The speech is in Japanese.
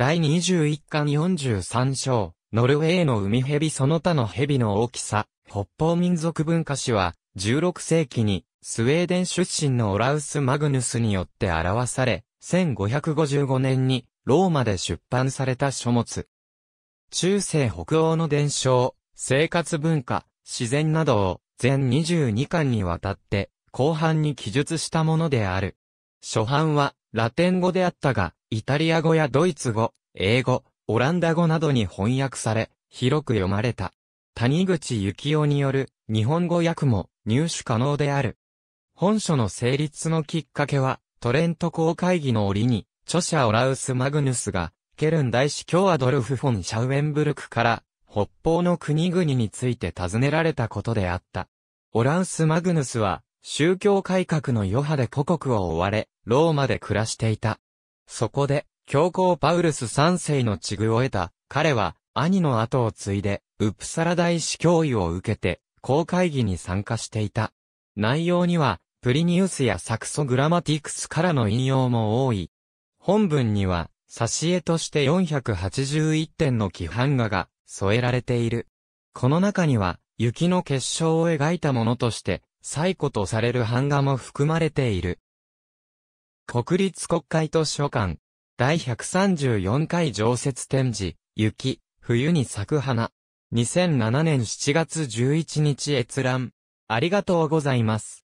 第21巻43章、ノルウェーの海蛇その他の蛇の大きさ、北方民族文化史は、16世紀に、スウェーデン出身のオラウス・マグヌスによって表され、1555年に、ローマで出版された書物。中世北欧の伝承、生活文化、自然などを、全22巻にわたって、後半に記述したものである。初版は、ラテン語であったが、イタリア語やドイツ語、英語、オランダ語などに翻訳され、広く読まれた。谷口幸雄による日本語訳も入手可能である。本書の成立のきっかけは、トレント公会議の折に、著者オラウス・マグヌスが、ケルン大司教アドルフ・フォン・シャウエンブルクから、北方の国々について尋ねられたことであった。オラウス・マグヌスは、宗教改革の余波で故国を追われ、ローマで暮らしていた。そこで、教皇パウルス三世の地具を得た、彼は、兄の後を継いで、ウプサラ大使教諭を受けて、公会議に参加していた。内容には、プリニウスやサクソグラマティクスからの引用も多い。本文には、挿絵として481点の規範画が添えられている。この中には、雪の結晶を描いたものとして、最古とされる版画も含まれている。国立国会図書館。第134回常設展示、雪、冬に咲く花。2007年7月11日閲覧。ありがとうございます。